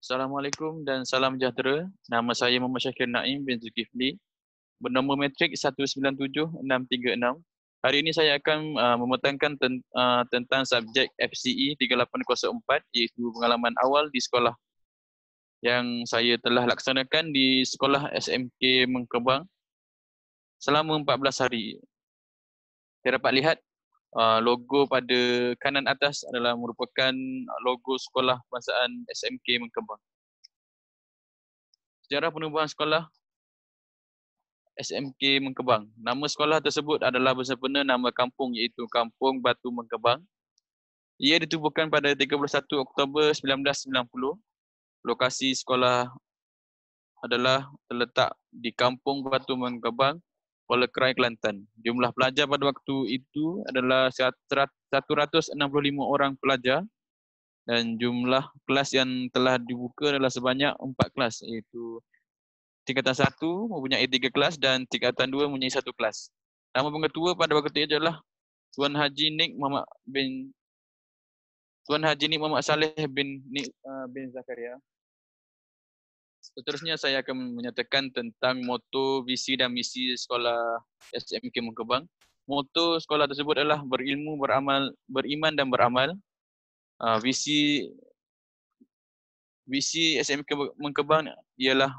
Assalamualaikum dan salam sejahtera. Nama saya Muhammad Syakir Naim bin Zulkifli. Bernombor metrik 197636. Hari ini saya akan uh, memetangkan ten, uh, tentang subjek FCE 3804 iaitu pengalaman awal di sekolah yang saya telah laksanakan di sekolah SMK Mengkebang selama 14 hari. Saya dapat lihat uh, logo pada kanan atas adalah merupakan logo sekolah kebangsaan SMK Mengkembang. Sejarah penubuhan sekolah SMK Mengkembang. Nama sekolah tersebut adalah bersempena nama kampung iaitu Kampung Batu Mengkembang. Ia ditubuhkan pada 31 Oktober 1990. Lokasi sekolah adalah terletak di Kampung Batu Mengkembang. Kuala Krai Kelantan. Jumlah pelajar pada waktu itu adalah 165 orang pelajar dan jumlah kelas yang telah dibuka adalah sebanyak empat kelas iaitu tingkatan satu mempunyai tiga kelas dan tingkatan dua mempunyai satu kelas. Nama pengetua pada waktu itu adalah Tuan Haji Nik Muhammad bin Tuan Haji Nik Muhammad Saleh bin Nik uh, bin Zakaria. Seterusnya saya akan menyatakan tentang moto, visi dan misi sekolah SMK Mengkebang. Moto sekolah tersebut adalah berilmu, beramal, beriman dan beramal. Uh, visi visi SMK Mengkebang ialah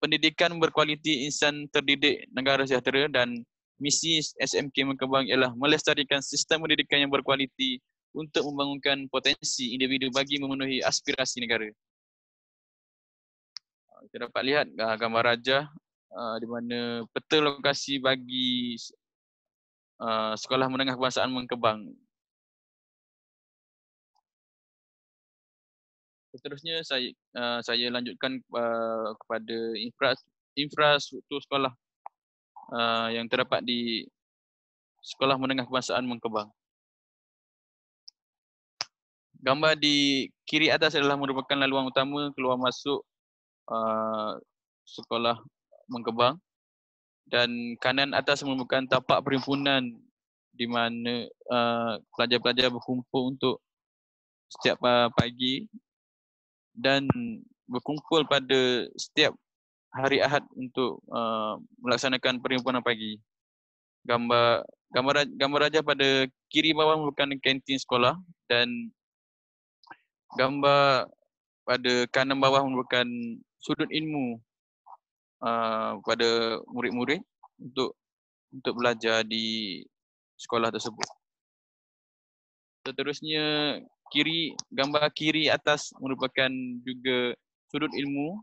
pendidikan berkualiti insan terdidik negara sejahtera dan misi SMK Mengkebang ialah melestarikan sistem pendidikan yang berkualiti untuk membangunkan potensi individu bagi memenuhi aspirasi negara kita dapat lihat uh, gambar raja uh, di mana peta lokasi bagi uh, sekolah menengah kebangsaan Mengkebang. Seterusnya saya uh, saya lanjutkan uh, kepada infra infrastruktur sekolah uh, yang terdapat di sekolah menengah kebangsaan Mengkebang. Gambar di kiri atas adalah merupakan laluan utama keluar masuk Uh, sekolah mengembang dan kanan atas merupakan tapak perhimpunan di mana uh, pelajar-pelajar berkumpul untuk setiap uh, pagi dan berkumpul pada setiap hari Ahad untuk uh, melaksanakan perhimpunan pagi. Gambar gambar gambar raja pada kiri bawah merupakan kantin sekolah dan gambar pada kanan bawah merupakan sudut ilmu uh, kepada murid-murid untuk untuk belajar di sekolah tersebut. Seterusnya kiri gambar kiri atas merupakan juga sudut ilmu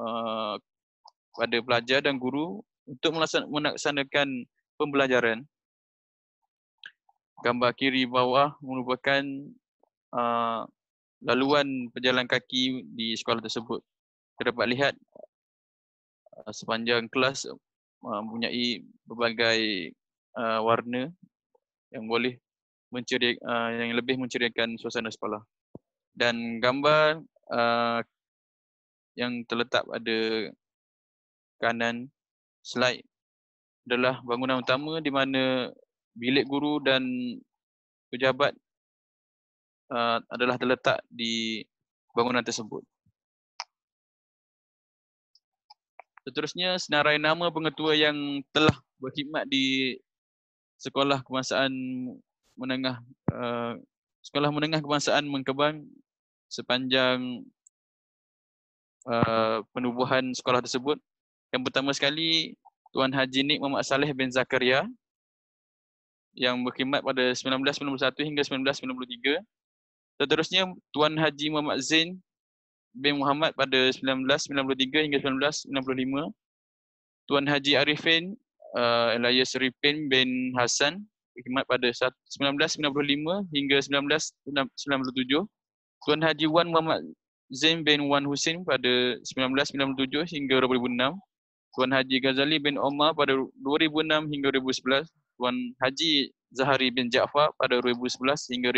uh, pada pelajar dan guru untuk melaksanakan pembelajaran. Gambar kiri bawah merupakan uh, laluan pejalan kaki di sekolah tersebut. terdapat lihat uh, sepanjang kelas uh, mempunyai berbagai uh, warna yang boleh menceria yang lebih menceriakan suasana sekolah. Dan gambar yang terletak pada kanan slide adalah bangunan utama di mana bilik guru dan pejabat uh, adalah terletak di bangunan tersebut. Seterusnya, senarai nama pengetua yang telah berkhidmat di Sekolah Kebangsaan Menengah uh, Sekolah Menengah Kebangsaan Mengkebang sepanjang uh, penubuhan sekolah tersebut. Yang pertama sekali, Tuan Haji Nik Muhammad Saleh bin Zakaria yang berkhidmat pada 1991 hingga 1993. Seterusnya Tuan Haji Muhammad Zain bin Muhammad pada 1993 hingga 1995. Tuan Haji Arifin uh, Elias Ripin bin Hasan berkhidmat pada 1995 hingga 1997. Tuan Haji Wan Muhammad Zain bin Wan Husin pada 1997 hingga 2006. Tuan Haji Ghazali bin Omar pada 2006 hingga 2011. Tuan Haji Zahari bin Jaafar pada 2011 hingga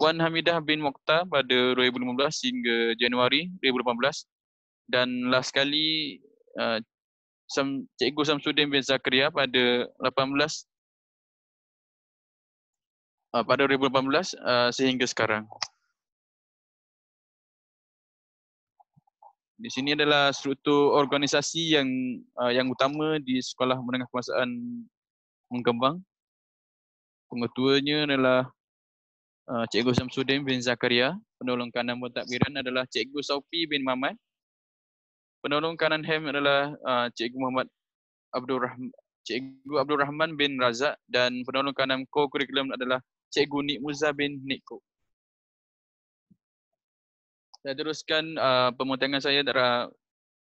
Wan Hamidah bin Mokhtar pada 2015 sehingga Januari 2018 dan last sekali uh, Sam, Cikgu Samsudin bin Zakaria pada 18 uh, pada 2018 uh, sehingga sekarang. Di sini adalah struktur organisasi yang uh, yang utama di Sekolah Menengah Kebangsaan Mengembang. Pengetuanya adalah Eh, Cikgu Samsudin bin Zakaria. Penolong kanan mutakbiran adalah Cikgu Saufi bin Mamat. Penolong kanan Ham adalah uh, Cikgu Muhammad Abdul Rahman, Cikgu Abdul Rahman bin Razak dan penolong kanan ko kurikulum adalah Cikgu Nik Muza bin Nikko. Saya teruskan uh, eh, pemutangan saya darah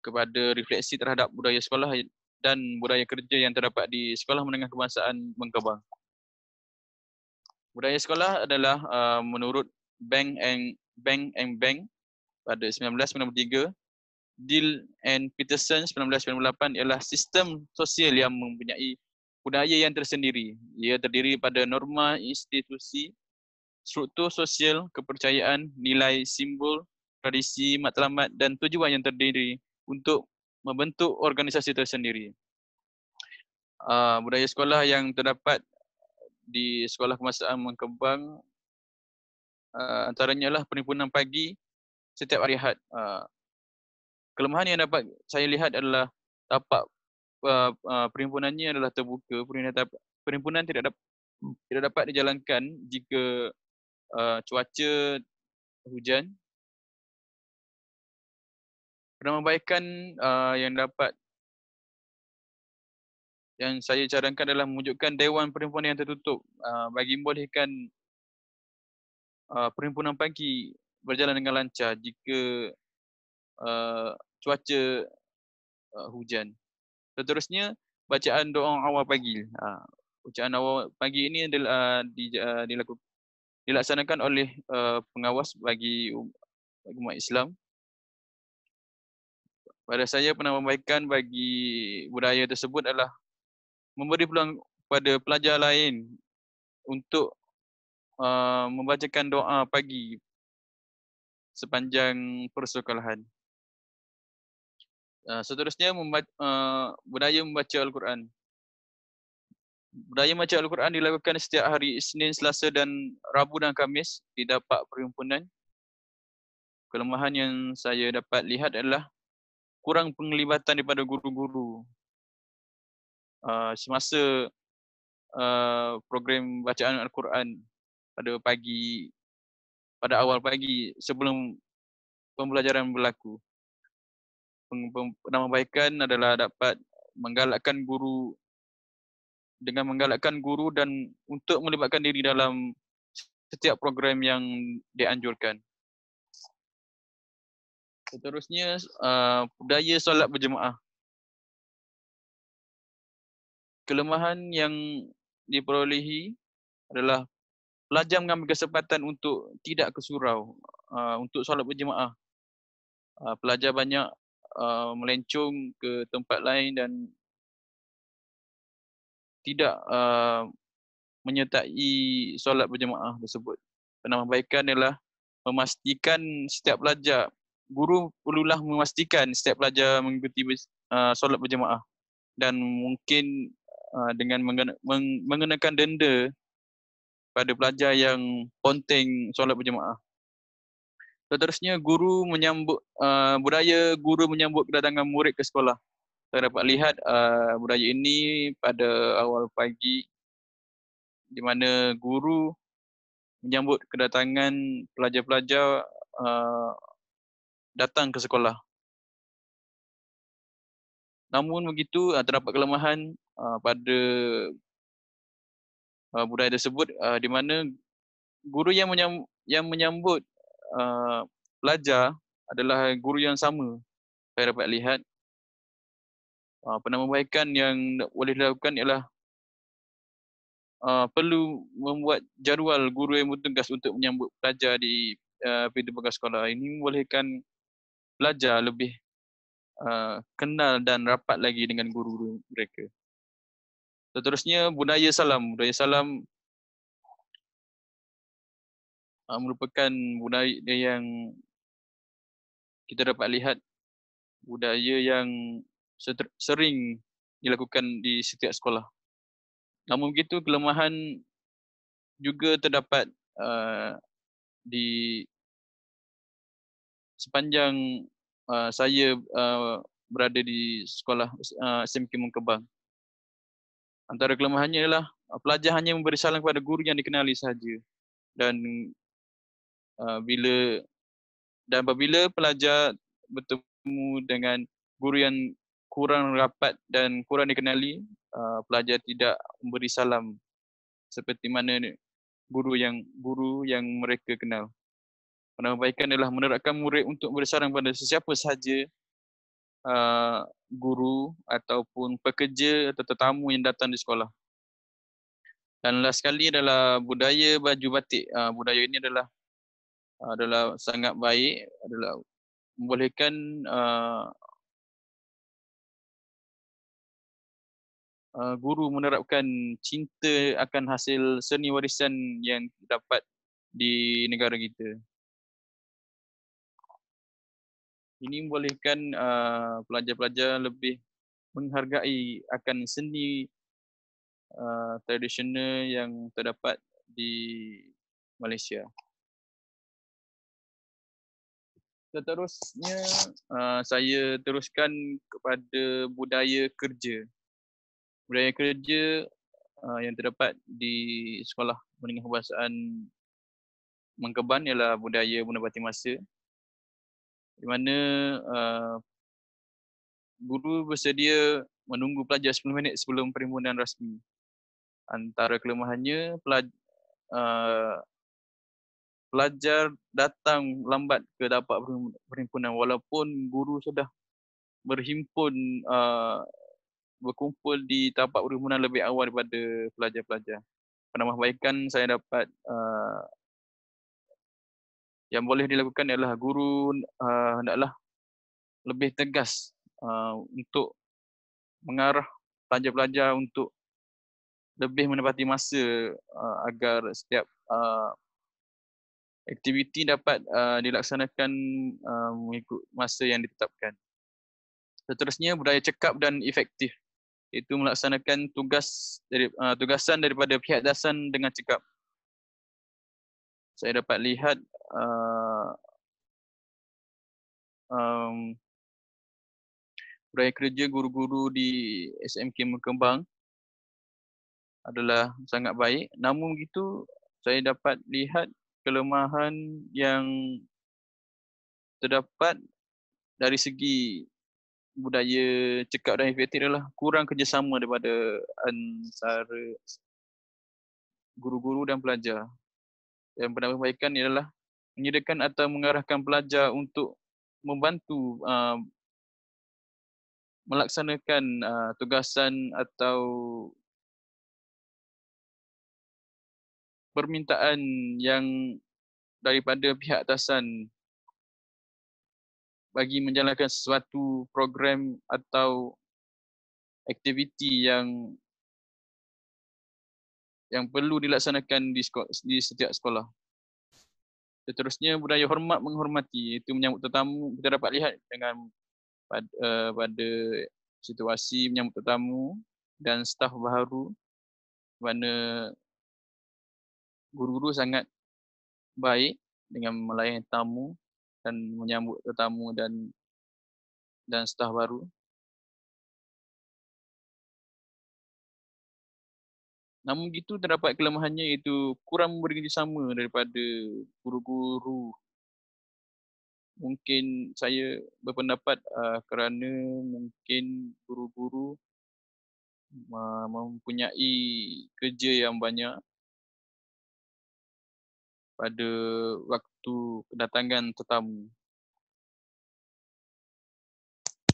kepada refleksi terhadap budaya sekolah dan budaya kerja yang terdapat di Sekolah Menengah Kebangsaan Mengkabang. Budaya sekolah adalah uh, menurut Bank and Bank and Bank pada 1993, Deal and Peterson 1998 ialah sistem sosial yang mempunyai budaya yang tersendiri. Ia terdiri pada norma institusi, struktur sosial, kepercayaan, nilai simbol, tradisi, matlamat dan tujuan yang terdiri untuk membentuk organisasi tersendiri. Uh, budaya sekolah yang terdapat di sekolah kemasaan mengkembang uh, antaranya lah perhimpunan pagi setiap hari had. Uh, eh, kelemahan yang dapat saya lihat adalah tapak uh, uh, perhimpunannya adalah terbuka perhimpunan, tapak, perhimpunan tidak dapat tidak dapat dijalankan jika uh, cuaca hujan. Penambahbaikan uh, yang dapat yang saya cadangkan adalah mewujudkan dewan perhimpunan yang tertutup uh, bagi membolehkan uh, perhimpunan pagi berjalan dengan lancar jika uh, cuaca uh, hujan. Seterusnya bacaan doa awal pagi. Uh, bacaan awal pagi ini adalah uh, di, uh, dilakukan dilaksanakan oleh uh, pengawas bagi um, bagi umat Islam. Pada saya penambahbaikan bagi budaya tersebut adalah memberi peluang kepada pelajar lain untuk uh, membacakan doa pagi sepanjang persekolahan. Uh, seterusnya membaca, uh, budaya membaca Al-Quran. Budaya membaca Al-Quran dilakukan setiap hari Isnin, Selasa dan Rabu dan Kamis di dapat perhimpunan. Kelemahan yang saya dapat lihat adalah kurang penglibatan daripada guru-guru uh, semasa uh, program bacaan Al-Quran pada pagi pada awal pagi sebelum pembelajaran berlaku. Penambahbaikan adalah dapat menggalakkan guru dengan menggalakkan guru dan untuk melibatkan diri dalam setiap program yang dianjurkan. Seterusnya, uh, budaya solat berjemaah kelemahan yang diperolehi adalah pelajar mengambil kesempatan untuk tidak ke surau ah, untuk solat berjemaah. Ah, pelajar banyak ah, melencung ke tempat lain dan tidak menyertai solat berjemaah tersebut. Penambahbaikan adalah memastikan setiap pelajar, guru perlulah memastikan setiap pelajar mengikuti solat berjemaah dan mungkin Ah, dengan mengenakan denda pada pelajar yang ponteng solat berjemaah. Seterusnya guru menyambut uh, budaya guru menyambut kedatangan murid ke sekolah. Kita dapat lihat uh, budaya ini pada awal pagi di mana guru menyambut kedatangan pelajar-pelajar uh, datang ke sekolah. Namun begitu terdapat kelemahan Uh, pada uh, budaya tersebut uh, di mana guru yang menyam, yang menyambut uh, pelajar adalah guru yang sama saya dapat lihat uh, penambahbaikan yang boleh dilakukan ialah uh, perlu membuat jadual guru yang bertugas untuk menyambut pelajar di uh, pintu pagar sekolah ini membolehkan pelajar lebih uh, kenal dan rapat lagi dengan guru-guru mereka Seterusnya budaya Salam. budaya Salam uh, merupakan budaya yang kita dapat lihat budaya yang sering dilakukan di setiap sekolah. Namun begitu kelemahan juga terdapat uh, di sepanjang uh, saya uh, berada di sekolah uh, SMK Mengkebang. Antara kelemahannya ialah uh, pelajar hanya memberi salam kepada guru yang dikenali saja. Dan uh, bila dan apabila pelajar bertemu dengan guru yang kurang rapat dan kurang dikenali, uh, pelajar tidak memberi salam seperti mana guru yang guru yang mereka kenal. Penambahbaikan adalah menerapkan murid untuk bersarang pada sesiapa sahaja uh, guru ataupun pekerja atau tetamu yang datang di sekolah. Dan last sekali adalah budaya baju batik. Uh, budaya ini adalah ah, adalah sangat baik adalah membolehkan uh, uh, guru menerapkan cinta akan hasil seni warisan yang dapat di negara kita. ini membolehkan uh, pelajar-pelajar uh, lebih menghargai akan seni uh, tradisional yang terdapat di Malaysia. Seterusnya, uh, saya teruskan kepada budaya kerja. Budaya kerja uh, yang terdapat di Sekolah Menengah Kebangsaan Mengkeban ialah budaya Bunda Batin di mana uh, guru bersedia menunggu pelajar 10 minit sebelum perhimpunan rasmi. Antara kelemahannya, uh, pelajar datang lambat ke dapat perhimpunan walaupun guru sudah berhimpun uh, berkumpul di tapak perhimpunan lebih awal daripada pelajar-pelajar. Penambahbaikan saya dapat uh, yang boleh dilakukan ialah guru eh, hendaklah lebih tegas eh, untuk mengarah pelajar-pelajar untuk lebih menepati masa eh, agar setiap aktiviti dapat dilaksanakan mengikut masa yang ditetapkan. Seterusnya budaya cekap dan efektif itu melaksanakan tugas dari tugasan daripada pihak dasan dengan cekap. Saya dapat lihat uh, um, uraian kerja guru-guru di SMK Merkembang adalah sangat baik. Namun begitu, saya dapat lihat kelemahan yang terdapat dari segi budaya cekap dan efektif adalah kurang kerjasama daripada antara guru-guru dan pelajar. Yang pernah perbaikan ialah menyediakan atau mengarahkan pelajar untuk membantu uh, melaksanakan uh, tugasan atau permintaan yang daripada pihak atasan bagi menjalankan sesuatu program atau aktiviti yang yang perlu dilaksanakan di, sekolah, di setiap sekolah. Seterusnya budaya hormat menghormati itu menyambut tetamu kita dapat lihat dengan pada, uh, eh, pada situasi menyambut tetamu dan staf baru mana guru-guru sangat baik dengan melayan tamu dan menyambut tetamu dan dan staf baru Namun begitu terdapat kelemahannya iaitu kurang memberi kerjasama daripada guru-guru. Mungkin saya berpendapat uh, kerana mungkin guru-guru uh, mempunyai kerja yang banyak pada waktu kedatangan tetamu.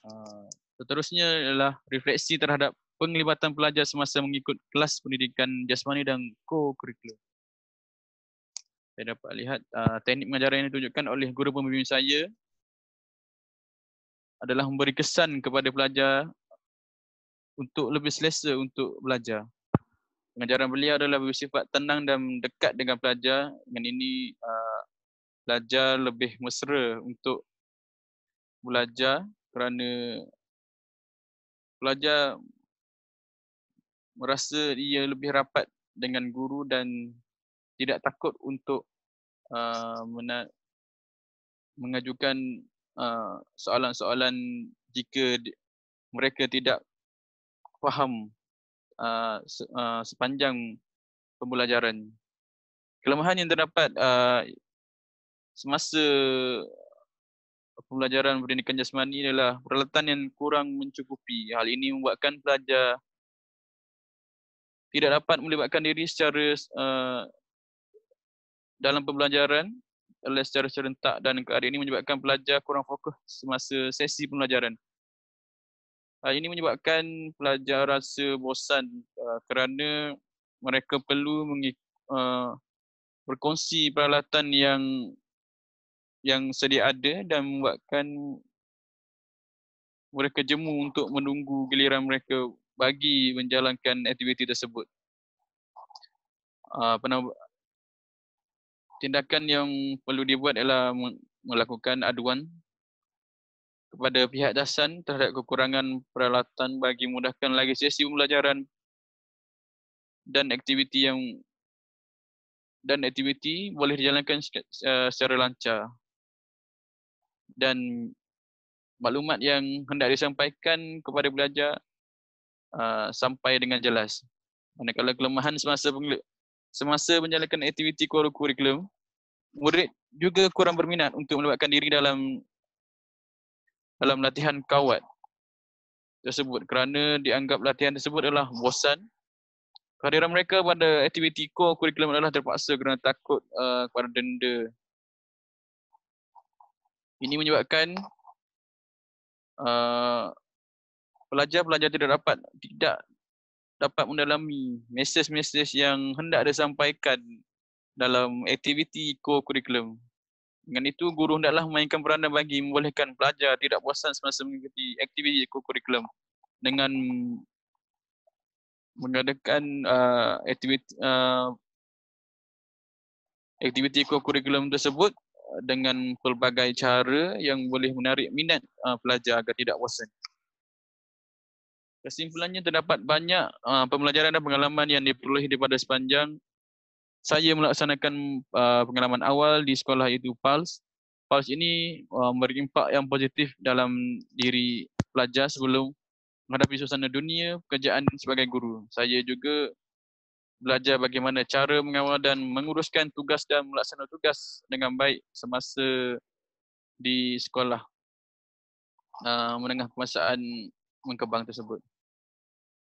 Uh, seterusnya adalah refleksi terhadap penglibatan pelajar semasa mengikut kelas pendidikan jasmani dan co curriculum Saya dapat lihat uh, teknik pengajaran yang ditunjukkan oleh guru pembimbing saya adalah memberi kesan kepada pelajar untuk lebih selesa untuk belajar. Pengajaran beliau adalah bersifat tenang dan dekat dengan pelajar. Dengan ini, uh, pelajar lebih mesra untuk belajar kerana pelajar merasa ia lebih rapat dengan guru dan tidak takut untuk uh, mengajukan uh, soalan-soalan jika di- mereka tidak faham uh, se- uh, sepanjang pembelajaran. Kelemahan yang terdapat uh, semasa pembelajaran pendidikan jasmani adalah peralatan yang kurang mencukupi. Hal ini membuatkan pelajar tidak dapat melibatkan diri secara uh, dalam pembelajaran oleh secara serentak dan keadaan ini menyebabkan pelajar kurang fokus semasa sesi pembelajaran. Hal ah, ini menyebabkan pelajar rasa bosan uh, kerana mereka perlu mengik- uh, ah, berkongsi peralatan yang yang sedia ada dan membuatkan mereka jemu untuk menunggu giliran mereka bagi menjalankan aktiviti tersebut. Ah, apa nama, tindakan yang perlu dibuat ialah melakukan aduan kepada pihak dasan terhadap kekurangan peralatan bagi mudahkan lagi sesi pembelajaran dan aktiviti yang dan aktiviti boleh dijalankan secara lancar dan maklumat yang hendak disampaikan kepada pelajar Ah, sampai dengan jelas. Kalau kelemahan semasa semasa menjalankan aktiviti kurikulum, curriculum, murid juga kurang berminat untuk melibatkan diri dalam dalam latihan kawat tersebut kerana dianggap latihan tersebut adalah bosan. Kehadiran mereka pada aktiviti core curriculum adalah terpaksa kerana takut uh, kepada denda. Ini menyebabkan uh, pelajar-pelajar tidak dapat tidak dapat mendalami mesej-mesej yang hendak dia sampaikan dalam aktiviti co-curriculum. Dengan itu, guru hendaklah memainkan peranan bagi membolehkan pelajar tidak puasan semasa mengikuti aktiviti co-curriculum dengan mengadakan uh, aktiviti uh, aktiviti co-curriculum tersebut uh, dengan pelbagai cara yang boleh menarik minat uh, pelajar agar tidak puasan. Kesimpulannya terdapat banyak uh, pembelajaran dan pengalaman yang diperoleh daripada sepanjang saya melaksanakan uh, pengalaman awal di sekolah itu PALS. PALS ini uh, memberi impak yang positif dalam diri pelajar sebelum menghadapi suasana dunia pekerjaan sebagai guru. Saya juga belajar bagaimana cara mengawal dan menguruskan tugas dan melaksanakan tugas dengan baik semasa di sekolah uh, menengah kemasaan mengkebang tersebut.